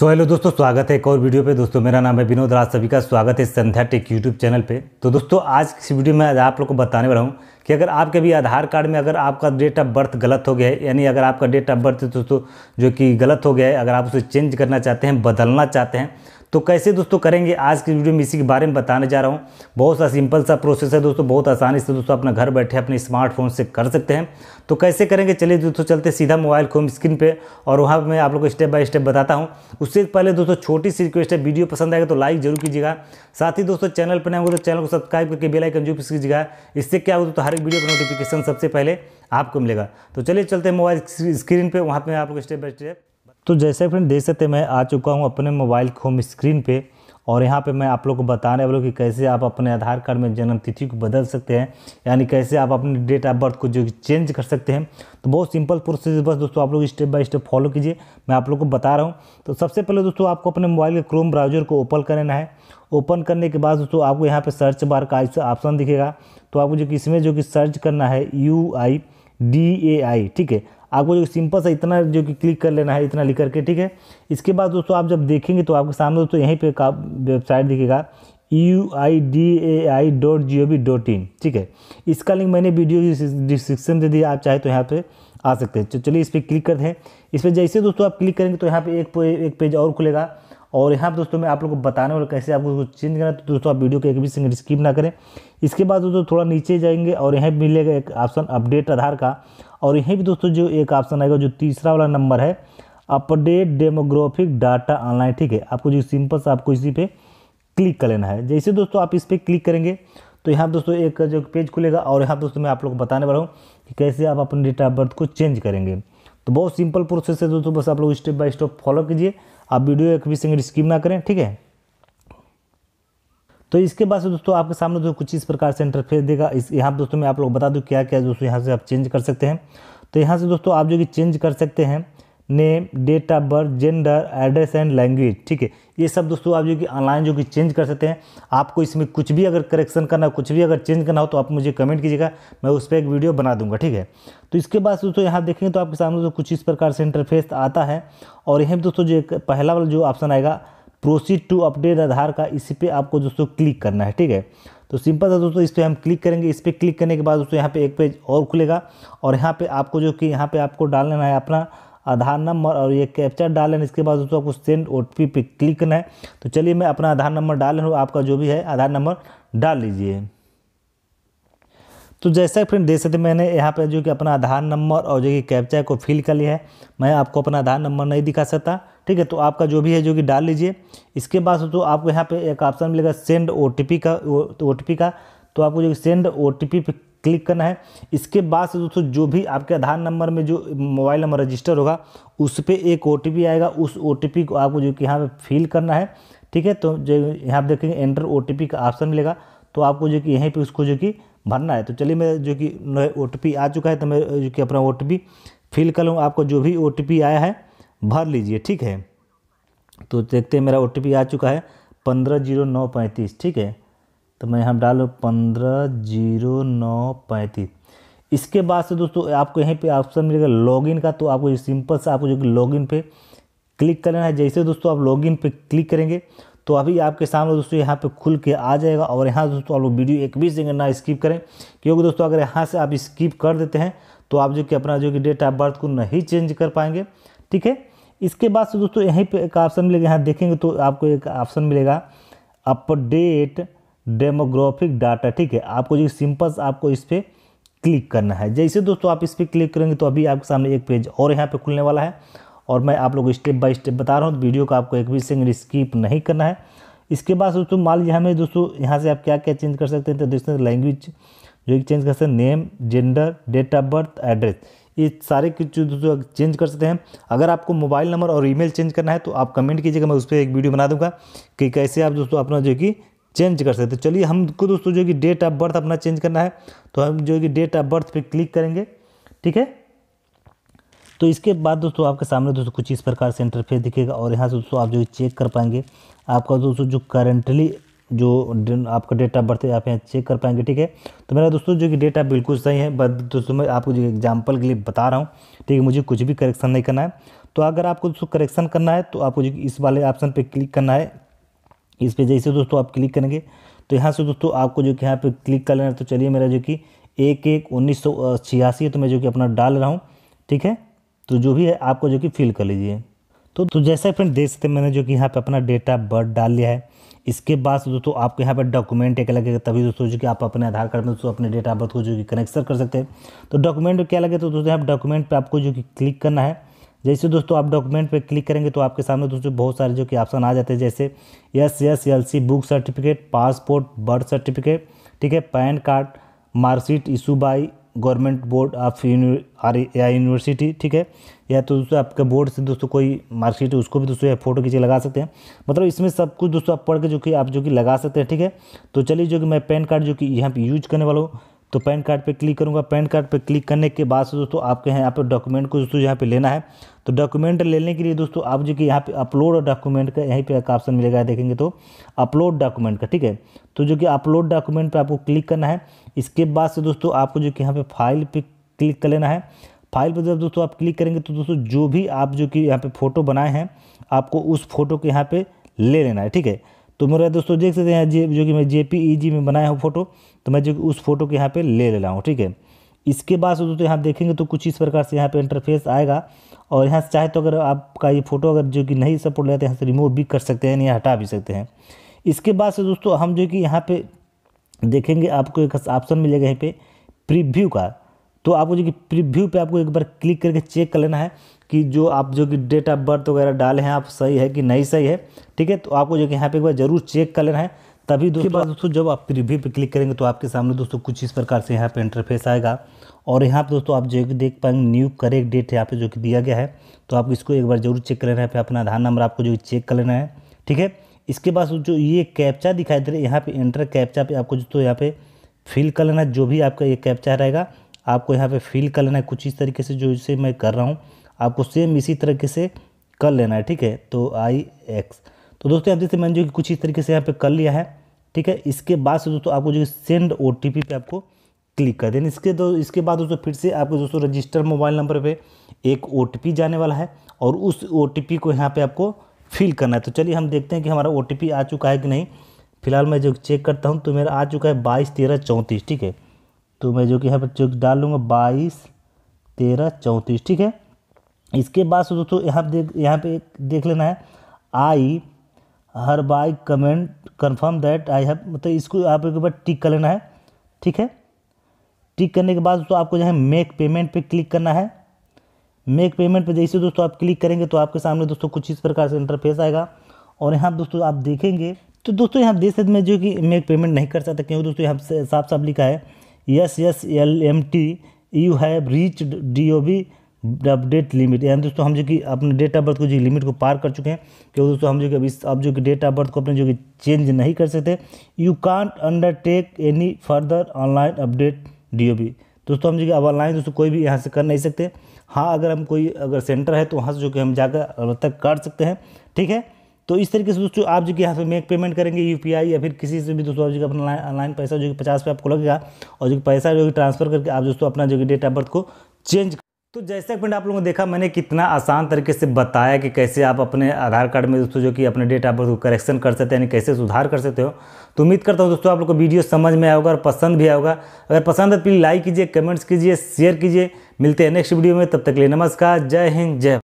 so hello दोस्तों स्वागत है एक और वीडियो पे दोस्तों मेरा नाम है विनोद राज सभी का स्वागत है संध्या टेक यूट्यूब चैनल पे तो दोस्तों आज इस वीडियो में आप लोग को बताने वाला हूँ कि अगर आपके भी आधार कार्ड में अगर आपका डेट ऑफ बर्थ गलत हो गया है यानी अगर आपका डेट ऑफ बर्थ दोस्तों जो कि गलत हो गया है अगर आप उसे चेंज करना चाहते हैं बदलना चाहते हैं तो कैसे दोस्तों करेंगे आज की वीडियो में इसी के बारे में बताने जा रहा हूँ बहुत सा सिंपल सा प्रोसेस है दोस्तों बहुत आसानी से दोस्तों अपना घर बैठे अपने स्मार्टफोन से कर सकते हैं तो कैसे करेंगे चलिए दोस्तों चलते सीधा मोबाइल खोम स्क्रीन पर और वहाँ पर मैं आप लोग को स्टेप बाय स्टेप बताता हूँ उससे पहले दोस्तों छोटी सी रिक्वेस्ट है वीडियो पसंद आएगा तो लाइक जरूर कीजिएगा साथ ही दोस्तों चैनल पर नहीं तो चैनल को सब्सक्राइब करके बेलाइकन जो प्रेस कीजिएगा इससे क्या होगा तो हर एक वीडियो का नोटिफिकेशन सबसे पहले आपको मिलेगा तो चलिए चलते हैं मोबाइल स्क्रीन पर वहाँ पर आप लोग स्टेप बाय स्टेप तो जैसे फ्रेंड देख सकते मैं आ चुका हूँ अपने मोबाइल होम स्क्रीन पे और यहाँ पे मैं आप लोग को बताने वालों कि कैसे आप अपने आधार कार्ड में जन्म तिथि को बदल सकते हैं यानी कैसे आप अपने डेट ऑफ बर्थ को जो चेंज कर सकते हैं तो बहुत सिंपल प्रोसेस बस दोस्तों आप लोग स्टेप बाय स्टेप फॉलो कीजिए मैं आप लोग को बता रहा हूँ तो सबसे पहले दोस्तों आपको अपने मोबाइल के क्रोम ब्राउजर को ओपन करना है ओपन करने के बाद दोस्तों आपको यहाँ पर सर्च बार का ऑप्शन दिखेगा तो आपको जो कि इसमें जो कि सर्च करना है यू आई डी ए आई ठीक है आपको जो सिंपल सा इतना जो कि क्लिक कर लेना है इतना लिख करके ठीक है इसके बाद दोस्तों आप जब देखेंगे तो आपके सामने दोस्तों यहीं पे का वेबसाइट दिखेगा U I D A I dot G O V dot I ठीक है इसका लिंक मैंने वीडियो की डिस्क्रिप्शन दे दिया आप चाहे तो यहाँ पे आ सकते हैं चलिए इस पर क्लिक करते हैं इस पर जैसे दोस्तों आप क्लिक करेंगे तो यहाँ पे एक पे, एक पेज और खुलेगा और यहाँ पे दोस्तों मैं आप लोग को बताने वाला कैसे आपको उसको चेंज करना तो दोस्तों आप वीडियो को एक भी सेकंड स्किप ना करें इसके बाद दोस्तों थोड़ा नीचे जाएंगे और यहाँ मिलेगा एक ऑप्शन अपडेट आधार का और यहीं भी दोस्तों जो एक ऑप्शन आएगा जो तीसरा वाला नंबर है अपडेट डेमोग्राफिक डाटा ऑनलाइन ठीक है आपको जो सिंपल सा आपको इसी पे क्लिक कर लेना है जैसे दोस्तों आप इस पर क्लिक करेंगे तो यहाँ दोस्तों एक जो पेज खुलेगा और यहाँ दोस्तों मैं आप लोग को बताने वाला हूँ कि कैसे आप अपने डेट ऑफ बर्थ को चेंज करेंगे तो बहुत सिंपल प्रोसेस है दोस्तों बस आप लोग स्टेप बाय स्टेप फॉलो कीजिए आप वीडियो एक भी सेकंड स्किप ना करें ठीक है तो इसके बाद से दोस्तों आपके सामने दोस्तों कुछ इस प्रकार से इंटरफेस देगा इस यहाँ पर दोस्तों मैं आप लोग बता दूँ क्या क्या दोस्तों यहाँ से आप चेंज कर सकते हैं तो यहाँ से दोस्तों आप जो कि चेंज कर सकते हैं name date of birth gender address and language ठीक है ये सब दोस्तों आप जो कि ऑनलाइन जो कि चेंज कर सकते हैं आपको इसमें कुछ भी अगर करेक्शन करना कुछ भी अगर चेंज करना हो तो आप मुझे कमेंट कीजिएगा मैं उस पर एक वीडियो बना दूंगा ठीक है तो इसके बाद दोस्तों यहाँ देखेंगे तो आपके सामने दोस्तों कुछ इस प्रकार से इंटरफेस आता है और यहाँ दोस्तों जो एक पहला वाला जो ऑप्शन आएगा प्रोसीड टू अपडेट आधार का इसी पे आपको दोस्तों क्लिक करना है ठीक है तो सिंपल था दोस्तों इस पर हम क्लिक करेंगे इस पर क्लिक करने के बाद दोस्तों यहाँ पे एक पेज और खुलेगा और यहाँ पे आपको जो कि यहाँ पे आपको डालना है अपना आधार नंबर और ये कैप्चर डाल लेना इसके बाद दोस्तों आपको सेंड ओ टी पे क्लिक करना है तो चलिए मैं अपना आधार नंबर डाल रहा आपका जो भी है आधार नंबर डाल लीजिए तो जैसा फ्रेंड देख सकते मैंने यहाँ पे जो कि अपना आधार नंबर और जो कि कैप्चा को फिल कर लिया है मैं आपको अपना आधार नंबर नहीं दिखा सकता ठीक है तो आपका जो भी है जो कि डाल लीजिए इसके बाद तो आपको यहाँ पे एक ऑप्शन मिलेगा सेंड ओ का ओ तो का तो आपको जो सेंड ओ टी पे क्लिक करना है इसके बाद से दोस्तों जो भी आपके आधार नंबर में जो मोबाइल नंबर रजिस्टर होगा उस पर एक ओ आएगा उस ओ को आपको जो कि यहाँ पर फिल करना है ठीक है तो जो यहाँ पर देखेंगे एंटर ओ का ऑप्शन मिलेगा तो आपको जो कि यहीं पर उसको जो कि भरना है तो चलिए मैं जो कि ओ आ चुका है तो मैं जो कि अपना ओ फिल कर लूँ आपको जो भी ओ आया है भर लीजिए ठीक है तो देखते हैं मेरा ओ आ चुका है पंद्रह जीरो नौ पैंतीस ठीक है तो मैं यहाँ डाल पंद्रह जीरो नौ पैंतीस इसके बाद से दोस्तों आपको यहीं पे ऑप्शन मिलेगा लॉगिन का तो आपको सिंपल सा आपको जो लॉगिन पे क्लिक करना है जैसे दोस्तों आप लॉगिन पे क्लिक करेंगे तो अभी आपके सामने दोस्तों यहाँ पे खुल के आ जाएगा और यहाँ दोस्तों आप लोग वीडियो एक भी सेकेंड ना स्किप करें क्योंकि दोस्तों अगर यहाँ से आप स्किप कर देते हैं तो आप जो कि अपना जो कि डेट ऑफ बर्थ को नहीं चेंज कर पाएंगे ठीक है इसके बाद से दोस्तों यहीं पे एक ऑप्शन मिलेगा यहाँ देखेंगे तो आपको एक ऑप्शन मिलेगा अपडेट डेमोग्राफिक डाटा ठीक है आपको जो सिंपल आपको इस पर क्लिक करना है जैसे दोस्तों आप इस पर क्लिक करेंगे तो अभी आपके सामने एक पेज और यहाँ पे खुलने वाला है और मैं आप लोग स्टेप बाय स्टेप बता रहा हूँ वीडियो तो को आपको एक भी सेकेंड स्किप नहीं करना है इसके बाद दोस्तों मान लीजिए हमें दोस्तों यहाँ से आप क्या क्या चेंज कर सकते हैं तो दोस्तों लैंग्वेज जो चेंज कर सकते हैं name gender date of birth address ये सारे कुछ चेंज कर सकते हैं अगर आपको मोबाइल नंबर और ईमेल चेंज करना है तो आप कमेंट कीजिएगा मैं उस पर एक वीडियो बना दूंगा कि कैसे आप दोस्तों अपना जो कि चेंज कर सकते हैं तो चलिए हमको दोस्तों जो कि डेट ऑफ बर्थ अपना चेंज करना है तो हम जो कि डेट ऑफ बर्थ पे क्लिक करेंगे ठीक है तो इसके बाद दोस्तों आपके सामने दोस्तों कुछ इस प्रकार से इंटरफेस दिखेगा और यहाँ से दोस्तों आप जो चेक कर पाएंगे आपका दोस्तों जो करंटली जो आपका डेट ऑफ बर्थ है आप यहाँ चेक कर पाएंगे ठीक है तो मेरा दोस्तों जो कि डेटा बिल्कुल सही है बट दोस्तों मैं आपको जो एग्जाम्पल के लिए बता रहा हूँ ठीक है मुझे कुछ भी करेक्शन नहीं करना है तो अगर आपको दोस्तों करेक्शन करना है तो आपको जो इस वाले ऑप्शन पर क्लिक करना है इस पर जैसे दोस्तों आप क्लिक करेंगे तो यहाँ से दोस्तों आपको जो कि यहाँ पर क्लिक कर लेना है तो चलिए मेरा जो कि एक एक उन्नीस सौ छियासी है तो मैं जो कि अपना डाल रहा हूँ ठीक है तो जो भी है आपको जो कि फिल कर लीजिए तो तो जैसे फ्रेंड देख सकते मैंने जो कि यहाँ पे अपना डेट ऑफ बर्थ डाल लिया है इसके बाद दोस्तों आपको यहाँ पर डॉक्यूमेंट एक लगेगा तभी दोस्तों जो कि आप अपने आधार कार्ड में दोस्तों अपने डेट ऑफ बर्थ को जो कि कनेक्शन कर सकते हैं तो डॉक्यूमेंट क्या लगे तो दोस्तों यहाँ डॉक्यूमेंट पर आपको जो कि क्लिक करना है जैसे दोस्तों आप डॉक्यूमेंट पर क्लिक करेंगे तो आपके सामने दोस्तों बहुत सारे जो कि ऑप्शन आ जाते हैं जैसे S yes L C book certificate passport birth certificate ठीक है PAN card marksheet issue by government board of या यूनिवर्सिटी ठीक है या तो दोस्तों आपके बोर्ड से दोस्तों कोई मार्कशीट है उसको भी दोस्तों या फोटो खींचे लगा सकते हैं मतलब इसमें सब कुछ दोस्तों आप पढ़ के जो कि आप जो कि लगा सकते हैं ठीक है तो चलिए जो कि मैं पैन कार्ड जो कि यहाँ पे यूज करने वाला हूँ तो पैन कार्ड पे क्लिक करूँगा पैन कार्ड पे क्लिक करने के बाद से दोस्तों आपके यहाँ पर डॉक्यूमेंट को दोस्तों यहाँ पे लेना है तो डॉक्यूमेंट लेने के लिए दोस्तों आप जो कि यहाँ पे अपलोड डॉक्यूमेंट का यहीं पे एक ऑप्शन मिलेगा देखेंगे तो अपलोड डॉक्यूमेंट का ठीक है तो जो कि अपलोड डॉक्यूमेंट पर आपको क्लिक करना है इसके बाद से दोस्तों आपको जो कि यहाँ पर फाइल पर क्लिक कर लेना है फाइल पर जब दोस्तों आप क्लिक करेंगे तो दोस्तों जो भी आप जो कि यहाँ पर फ़ोटो बनाए हैं आपको उस फोटो को यहाँ पर ले लेना है ठीक है तो मेरा दोस्तों देख सकते हैं जे जो कि मैं जे पी में बनाया हूँ फ़ोटो तो मैं जो उस फोटो को यहाँ पर ले ले रहा हूँ ठीक है इसके बाद दोस्तों यहाँ देखेंगे तो कुछ इस प्रकार से यहाँ पे इंटरफेस आएगा और यहाँ से चाहे तो अगर आपका ये फ़ोटो अगर जो कि नहीं सपोर्ट लेते है यहाँ से रिमूव भी कर सकते हैं या हटा भी सकते हैं इसके बाद से दोस्तों हम जो कि यहाँ पे देखेंगे आपको एक ऑप्शन मिलेगा यहीं पे प्रीव्यू का तो आपको जो कि प्रीव्यू पे आपको एक बार क्लिक करके चेक कर लेना है कि जो आप जो कि डेट ऑफ बर्थ वगैरह डाले हैं आप सही है कि नहीं सही है ठीक है तो आपको जो कि यहाँ पे एक बार जरूर चेक कर लेना है तभी दोस्तों बाद दोस्तों जब आप रिव्यू पे क्लिक करेंगे तो आपके सामने दोस्तों कुछ इस प्रकार से यहाँ पे इंटरफेस आएगा और यहाँ पे दोस्तों आप जो कि देख पाएंगे न्यू करेक्ट डेट यहाँ पे जो कि दिया गया है तो आप इसको एक बार जरूर चेक कर लेना है फिर अपना आधार नंबर आपको जो चेक कर लेना है ठीक है इसके बाद जो ये कैप्चा दिखाई दे रहा है यहाँ पर इंटर कैप्चा पर आपको दोस्तों यहाँ पर फिल कर लेना है जो भी आपका ये कैप्चा रहेगा आपको यहाँ पर फिल कर लेना है कुछ इस तरीके से जो इसे मैं कर रहा हूँ आपको सेम इसी तरीके से कर लेना है ठीक है तो आई एक्स तो दोस्तों आप जैसे मैंने जो कि कुछ इस तरीके से यहाँ पे कर लिया है ठीक है इसके बाद से दोस्तों आपको जो सेंड ओ टी पी पे आपको क्लिक कर देना इसके दो इसके बाद दोस्तों फिर से आपको दोस्तों रजिस्टर मोबाइल नंबर पे एक ओ टी पी जाने वाला है और उस ओ टी पी को यहाँ पे आपको फिल करना है तो चलिए हम देखते हैं कि हमारा ओ टी पी आ चुका है कि नहीं फिलहाल मैं जो चेक करता हूँ तो मेरा आ चुका है बाईस तेरह चौंतीस ठीक है तो मैं जो कि यहाँ पर डाल लूँगा बाईस तेरह चौंतीस ठीक है इसके बाद से दोस्तों यहाँ देख यहाँ पे देख लेना है I hereby comment confirm that I have मतलब इसको आप एक बार टिक कर लेना है ठीक है टिक करने के बाद दोस्तों आपको जो है मेक पेमेंट पे क्लिक करना है मेक पेमेंट पे जैसे दोस्तों आप क्लिक करेंगे तो आपके सामने दोस्तों कुछ इस प्रकार से इंटरफेस आएगा और यहाँ दोस्तों आप देखेंगे तो दोस्तों यहाँ देश में जो कि मेक पेमेंट नहीं कर सकता क्योंकि दोस्तों यहाँ साफ साफ लिखा है yes yes L M T you have reach D O B update limit यानी दोस्तों हम जो कि अपने डेट ऑफ बर्थ को जो लिमिट को पार कर चुके हैं क्योंकि दोस्तों हम जो कि अभी अब जो कि डेट ऑफ बर्थ को अपने जो कि चेंज नहीं कर सकते you can't undertake any further online update D दोस्तों हम जो कि अब ऑनलाइन दोस्तों कोई भी यहाँ से कर नहीं सकते हाँ अगर हम कोई अगर सेंटर है तो वहाँ से जो कि हम जाकर तक कर सकते हैं ठीक है तो इस तरीके से दोस्तों आप जो कि यहाँ पे मेक पेमेंट करेंगे यूपीआई या फिर किसी से भी दोस्तों आप जो अपना ऑनलाइन पैसा जो कि पचास रुपये आपको लगेगा और जो कि पैसा जो कि ट्रांसफर करके आप दोस्तों अपना जो कि डेट ऑफ बर्थ को चेंज तो जैसे फ्रेंड आप लोगों ने देखा मैंने कितना आसान तरीके से बताया कि कैसे आप अपने आधार कार्ड में दोस्तों जो कि अपने डेट ऑफ बर्थ को करेक्शन कर सकते हैं यानी कैसे सुधार कर सकते हो तो उम्मीद करता हूँ दोस्तों आप लोगों को वीडियो समझ में आएगा और पसंद भी आएगा अगर पसंद है प्लीज़ तो लाइक कीजिए कमेंट्स कीजिए शेयर कीजिए मिलते हैं नेक्स्ट वीडियो में तब तक लिए नमस्कार जय हिंद जय